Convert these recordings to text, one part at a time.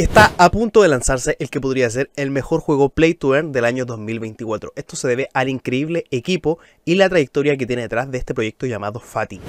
Está a punto de lanzarse el que podría ser el mejor juego Play to Earn del año 2024. Esto se debe al increíble equipo y la trayectoria que tiene detrás de este proyecto llamado Fati.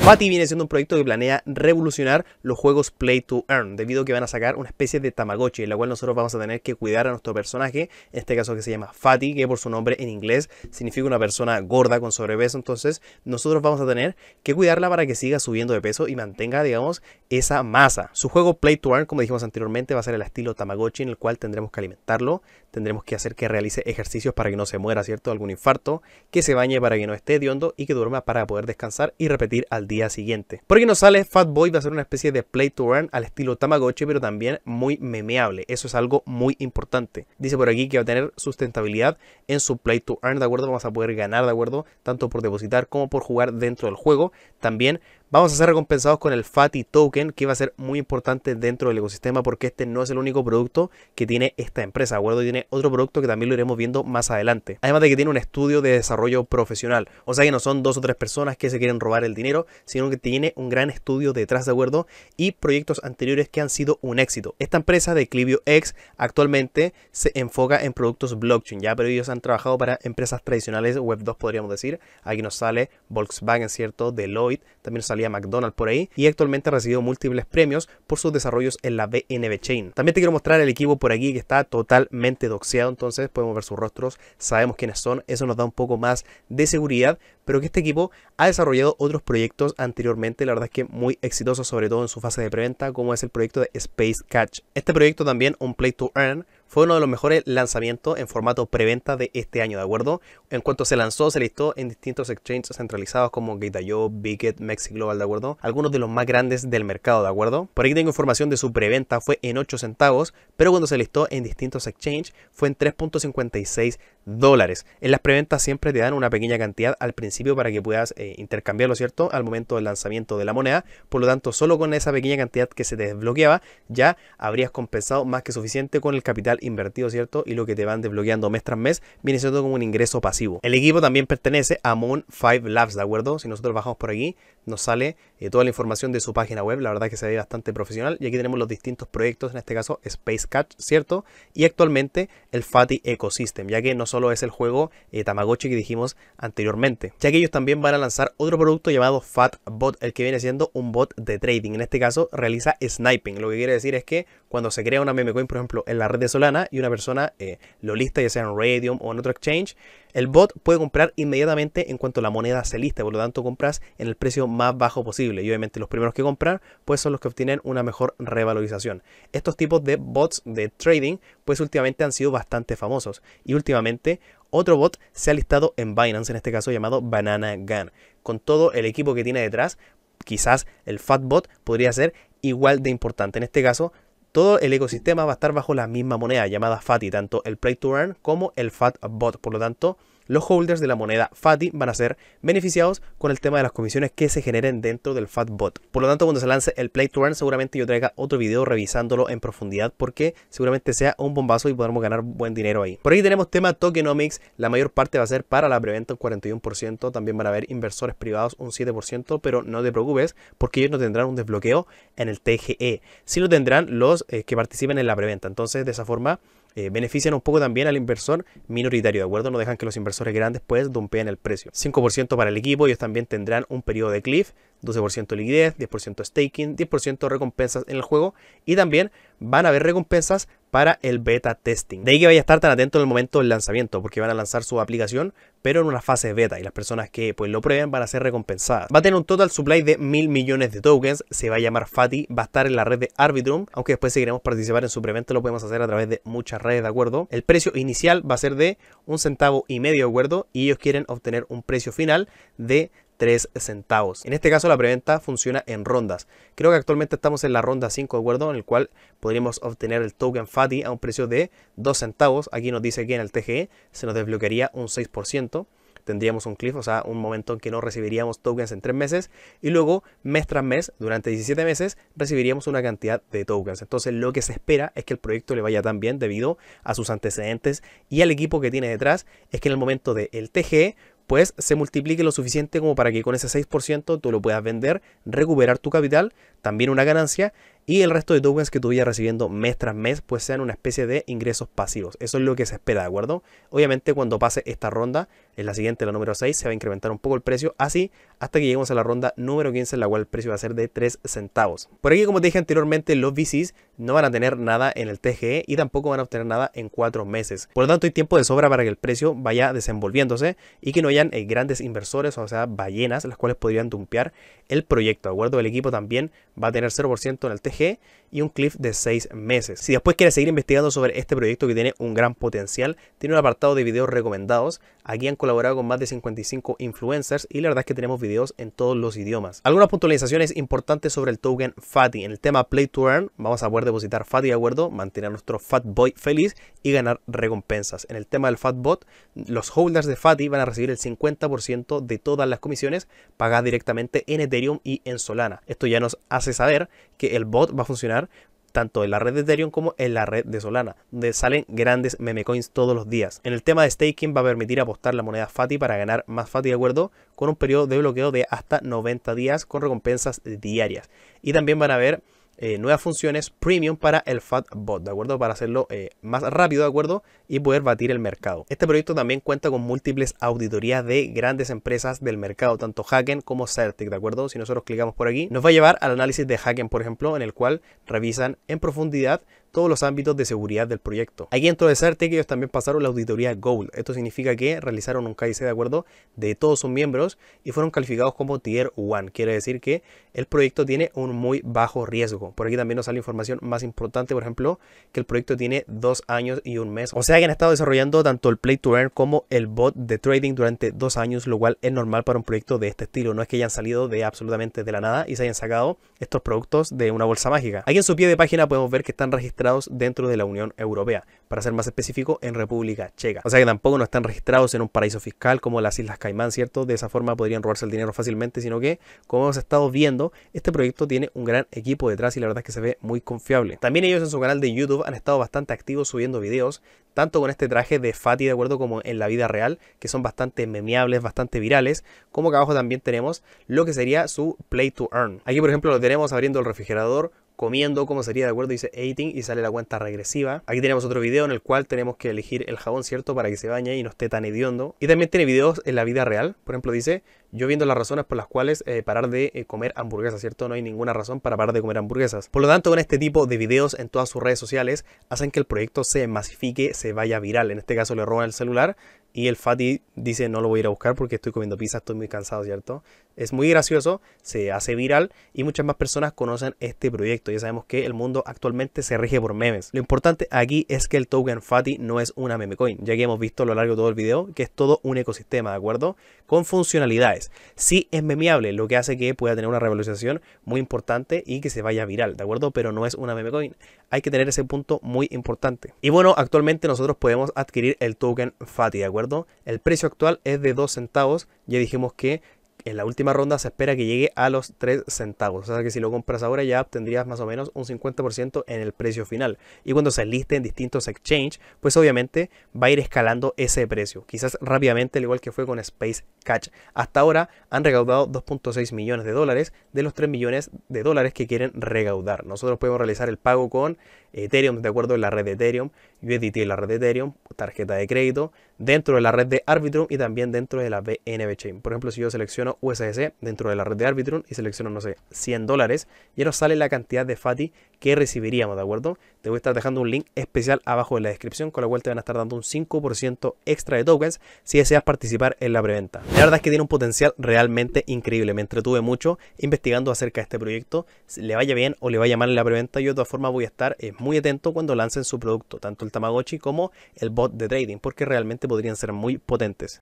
Fati viene siendo un proyecto que planea revolucionar los juegos Play to Earn, debido a que van a sacar una especie de Tamagotchi, en la cual nosotros vamos a tener que cuidar a nuestro personaje, en este caso que se llama Fati, que por su nombre en inglés significa una persona gorda con sobrepeso, entonces nosotros vamos a tener que cuidarla para que siga subiendo de peso y mantenga, digamos, esa masa. Su juego Play to Earn, como dijimos anteriormente, va a ser el estilo Tamagotchi, en el cual tendremos que alimentarlo, tendremos que hacer que realice ejercicios para que no se muera, ¿cierto? algún infarto, que se bañe para que no esté hondo y que duerma para poder descansar y repetir al día siguiente. Porque no sale, Fatboy va a ser una especie de play to earn al estilo Tamagotchi, pero también muy memeable. Eso es algo muy importante. Dice por aquí que va a tener sustentabilidad en su play to earn, ¿de acuerdo? Vamos a poder ganar, ¿de acuerdo? Tanto por depositar como por jugar dentro del juego. También Vamos a ser recompensados con el FATI token, que va a ser muy importante dentro del ecosistema porque este no es el único producto que tiene esta empresa. Acuerdo, tiene otro producto que también lo iremos viendo más adelante. Además de que tiene un estudio de desarrollo profesional. O sea que no son dos o tres personas que se quieren robar el dinero, sino que tiene un gran estudio detrás, ¿de acuerdo? Y proyectos anteriores que han sido un éxito. Esta empresa de Clivio X actualmente se enfoca en productos blockchain, ya, pero ellos han trabajado para empresas tradicionales, Web 2 podríamos decir. Aquí nos sale Volkswagen, ¿cierto? Deloitte, también nos salió McDonald McDonald's por ahí y actualmente ha recibido múltiples premios por sus desarrollos en la BNB Chain. También te quiero mostrar el equipo por aquí que está totalmente doxeado, entonces podemos ver sus rostros, sabemos quiénes son, eso nos da un poco más de seguridad, pero que este equipo ha desarrollado otros proyectos anteriormente, la verdad es que muy exitosos, sobre todo en su fase de preventa, como es el proyecto de Space Catch. Este proyecto también, un play to earn, fue uno de los mejores lanzamientos en formato preventa de este año, ¿de acuerdo? En cuanto se lanzó, se listó en distintos exchanges centralizados como Gate.io, Biget, Mexi Global, ¿de acuerdo? Algunos de los más grandes del mercado, ¿de acuerdo? Por aquí tengo información de su preventa, fue en 8 centavos, pero cuando se listó en distintos exchanges fue en 3.56 dólares. En las preventas siempre te dan una pequeña cantidad al principio para que puedas eh, intercambiarlo, ¿cierto? Al momento del lanzamiento de la moneda. Por lo tanto, solo con esa pequeña cantidad que se te desbloqueaba, ya habrías compensado más que suficiente con el capital invertido, ¿cierto? Y lo que te van desbloqueando mes tras mes viene siendo como un ingreso pasivo. El equipo también pertenece a Moon 5 Labs, ¿de acuerdo? Si nosotros bajamos por aquí, nos sale eh, toda la información de su página web. La verdad que se ve bastante profesional. Y aquí tenemos los distintos proyectos, en este caso Space Catch, ¿cierto? Y actualmente el FATI Ecosystem, ya que nos solo es el juego eh, Tamagotchi que dijimos anteriormente, ya que ellos también van a lanzar otro producto llamado Fatbot, el que viene siendo un bot de trading. En este caso realiza sniping, lo que quiere decir es que cuando se crea una meme coin, por ejemplo, en la red de Solana y una persona eh, lo lista, ya sea en Radium o en otro exchange, el bot puede comprar inmediatamente en cuanto la moneda se lista, por lo tanto compras en el precio más bajo posible. Y obviamente los primeros que compran, pues son los que obtienen una mejor revalorización. Estos tipos de bots de trading, pues últimamente han sido bastante famosos. Y últimamente otro bot se ha listado en Binance, en este caso llamado Banana Gun. Con todo el equipo que tiene detrás, quizás el Fatbot podría ser igual de importante. En este caso, todo el ecosistema va a estar bajo la misma moneda llamada FATI, tanto el Play to Earn como el FATBot. Por lo tanto, los holders de la moneda FATI van a ser beneficiados con el tema de las comisiones que se generen dentro del FATBot. Por lo tanto, cuando se lance el Play to Earn, seguramente yo traiga otro video revisándolo en profundidad porque seguramente sea un bombazo y podremos ganar buen dinero ahí. Por ahí tenemos tema tokenomics, la mayor parte va a ser para la preventa un 41%, también van a haber inversores privados un 7%, pero no te preocupes porque ellos no tendrán un desbloqueo en el TGE, sí lo tendrán los eh, que participen en la preventa. Entonces, de esa forma eh, benefician un poco también al inversor minoritario, ¿de acuerdo? No dejan que los inversores grandes pues dumpeen el precio. 5% para el equipo, ellos también tendrán un periodo de cliff 12% liquidez, 10% staking, 10% recompensas en el juego y también van a haber recompensas para el beta testing. De ahí que vaya a estar tan atento en el momento del lanzamiento, porque van a lanzar su aplicación, pero en una fase beta, y las personas que pues, lo prueben van a ser recompensadas. Va a tener un total supply de mil millones de tokens, se va a llamar FATI, va a estar en la red de Arbitrum, aunque después si queremos participar en su preventa lo podemos hacer a través de muchas redes, ¿de acuerdo? El precio inicial va a ser de un centavo y medio, ¿de acuerdo? Y ellos quieren obtener un precio final de 3 centavos. En este caso la preventa funciona en rondas. Creo que actualmente estamos en la ronda 5 de acuerdo, en el cual podríamos obtener el token FATI a un precio de 2 centavos. Aquí nos dice que en el TGE se nos desbloquearía un 6% tendríamos un cliff, o sea, un momento en que no recibiríamos tokens en 3 meses y luego mes tras mes, durante 17 meses, recibiríamos una cantidad de tokens. Entonces lo que se espera es que el proyecto le vaya tan bien debido a sus antecedentes y al equipo que tiene detrás, es que en el momento del TGE pues se multiplique lo suficiente como para que con ese 6% tú lo puedas vender, recuperar tu capital, también una ganancia, y el resto de tokens que tú vayas recibiendo mes tras mes, pues sean una especie de ingresos pasivos. Eso es lo que se espera, ¿de acuerdo? Obviamente cuando pase esta ronda, en la siguiente, la número 6, se va a incrementar un poco el precio, así hasta que lleguemos a la ronda número 15, en la cual el precio va a ser de 3 centavos. Por aquí, como te dije anteriormente, los VCs no van a tener nada en el TGE y tampoco van a obtener nada en 4 meses. Por lo tanto, hay tiempo de sobra para que el precio vaya desenvolviéndose y que no hayan eh, grandes inversores, o sea, ballenas, las cuales podrían dumpear el proyecto. De acuerdo, el equipo también va a tener 0% en el TGE y un cliff de 6 meses. Si después quieres seguir investigando sobre este proyecto que tiene un gran potencial, tiene un apartado de videos recomendados. Aquí han colaborado con más de 55 influencers y la verdad es que tenemos videos en todos los idiomas. Algunas puntualizaciones importantes sobre el token FATI. En el tema Play to Earn vamos a poder depositar FATI de acuerdo, mantener a nuestro Fatboy feliz y ganar recompensas. En el tema del Fatbot, los holders de FATI van a recibir el 50% de todas las comisiones pagadas directamente en Ethereum y en Solana. Esto ya nos hace saber que el bot va a funcionar tanto en la red de Ethereum como en la red de Solana, donde salen grandes meme coins todos los días. En el tema de staking va a permitir apostar la moneda FATI para ganar más FATI de acuerdo con un periodo de bloqueo de hasta 90 días con recompensas diarias. Y también van a ver eh, nuevas funciones premium para el Fatbot, ¿de acuerdo? Para hacerlo eh, más rápido, ¿de acuerdo? Y poder batir el mercado. Este proyecto también cuenta con múltiples auditorías de grandes empresas del mercado, tanto Hacken como Certic, ¿de acuerdo? Si nosotros clicamos por aquí, nos va a llevar al análisis de Hacken, por ejemplo, en el cual revisan en profundidad todos los ámbitos de seguridad del proyecto. Aquí dentro de que ellos también pasaron la auditoría Gold. Esto significa que realizaron un KIC de acuerdo de todos sus miembros y fueron calificados como Tier 1. Quiere decir que el proyecto tiene un muy bajo riesgo. Por aquí también nos sale información más importante, por ejemplo, que el proyecto tiene dos años y un mes. O sea que han estado desarrollando tanto el Play to Earn como el bot de trading durante dos años, lo cual es normal para un proyecto de este estilo. No es que hayan salido de absolutamente de la nada y se hayan sacado estos productos de una bolsa mágica. Aquí en su pie de página podemos ver que están registrados dentro de la Unión Europea, para ser más específico, en República Checa. O sea que tampoco no están registrados en un paraíso fiscal como las Islas Caimán, ¿cierto? De esa forma podrían robarse el dinero fácilmente, sino que, como hemos estado viendo, este proyecto tiene un gran equipo detrás y la verdad es que se ve muy confiable. También ellos en su canal de YouTube han estado bastante activos subiendo videos, tanto con este traje de Fati de acuerdo como en la vida real, que son bastante memeables, bastante virales, como que abajo también tenemos lo que sería su play to earn. Aquí por ejemplo lo tenemos abriendo el refrigerador, comiendo, cómo sería, ¿de acuerdo? Dice eating, y sale la cuenta regresiva. Aquí tenemos otro video en el cual tenemos que elegir el jabón, ¿cierto? Para que se bañe y no esté tan hediondo. Y también tiene videos en la vida real. Por ejemplo, dice, yo viendo las razones por las cuales eh, parar de eh, comer hamburguesas, ¿cierto? No hay ninguna razón para parar de comer hamburguesas. Por lo tanto, con este tipo de videos en todas sus redes sociales, hacen que el proyecto se masifique, se vaya viral. En este caso le roban el celular, y el Fati dice, no lo voy a ir a buscar porque estoy comiendo pizza, estoy muy cansado, ¿cierto? Es muy gracioso, se hace viral y muchas más personas conocen este proyecto. Ya sabemos que el mundo actualmente se rige por memes. Lo importante aquí es que el token Fati no es una meme coin, ya que hemos visto a lo largo de todo el video que es todo un ecosistema, ¿de acuerdo? Con funcionalidades. Sí es memeable, lo que hace que pueda tener una revalorización muy importante y que se vaya viral, ¿de acuerdo? Pero no es una meme coin. Hay que tener ese punto muy importante. Y bueno, actualmente nosotros podemos adquirir el token Fati, ¿de acuerdo? El precio actual es de 2 centavos. Ya dijimos que en la última ronda se espera que llegue a los 3 centavos. O sea que si lo compras ahora ya obtendrías más o menos un 50% en el precio final. Y cuando se liste en distintos exchanges, pues obviamente va a ir escalando ese precio. Quizás rápidamente, al igual que fue con Space Catch. Hasta ahora han recaudado 2.6 millones de dólares de los 3 millones de dólares que quieren recaudar. Nosotros podemos realizar el pago con Ethereum de acuerdo en la red de Ethereum, USDT en la red de Ethereum, tarjeta de crédito, dentro de la red de Arbitrum y también dentro de la BNB Chain. Por ejemplo, si yo selecciono USDC dentro de la red de Arbitrum y selecciono, no sé, 100 dólares, ya nos sale la cantidad de FATI que recibiríamos, ¿de acuerdo? Te voy a estar dejando un link especial abajo en la descripción, con la cual te van a estar dando un 5% extra de tokens si deseas participar en la preventa. La verdad es que tiene un potencial realmente increíble. Me entretuve mucho investigando acerca de este proyecto. le vaya bien o le vaya mal en la preventa, yo de todas formas voy a estar eh, muy atento cuando lancen su producto, tanto el Tamagotchi como el bot de trading, porque realmente podrían ser muy potentes.